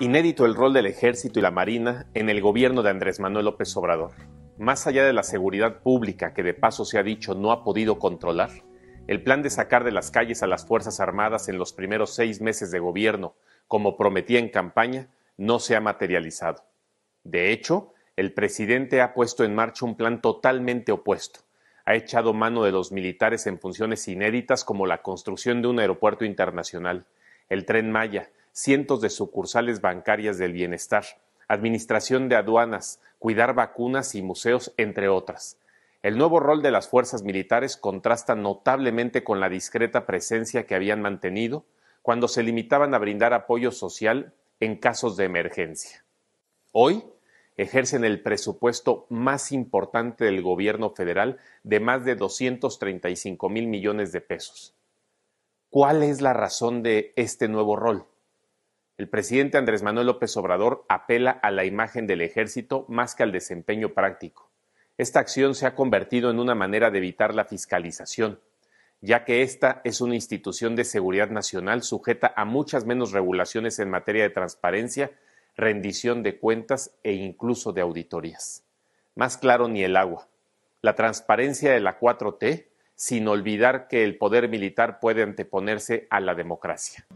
Inédito el rol del ejército y la marina en el gobierno de Andrés Manuel López Obrador. Más allá de la seguridad pública que de paso se ha dicho no ha podido controlar, el plan de sacar de las calles a las Fuerzas Armadas en los primeros seis meses de gobierno, como prometía en campaña, no se ha materializado. De hecho, el presidente ha puesto en marcha un plan totalmente opuesto. Ha echado mano de los militares en funciones inéditas como la construcción de un aeropuerto internacional, el tren Maya, cientos de sucursales bancarias del bienestar, administración de aduanas, cuidar vacunas y museos, entre otras. El nuevo rol de las fuerzas militares contrasta notablemente con la discreta presencia que habían mantenido cuando se limitaban a brindar apoyo social en casos de emergencia. Hoy ejercen el presupuesto más importante del gobierno federal de más de 235 mil millones de pesos. ¿Cuál es la razón de este nuevo rol? El presidente Andrés Manuel López Obrador apela a la imagen del ejército más que al desempeño práctico. Esta acción se ha convertido en una manera de evitar la fiscalización, ya que esta es una institución de seguridad nacional sujeta a muchas menos regulaciones en materia de transparencia, rendición de cuentas e incluso de auditorías. Más claro ni el agua. La transparencia de la 4T, sin olvidar que el poder militar puede anteponerse a la democracia.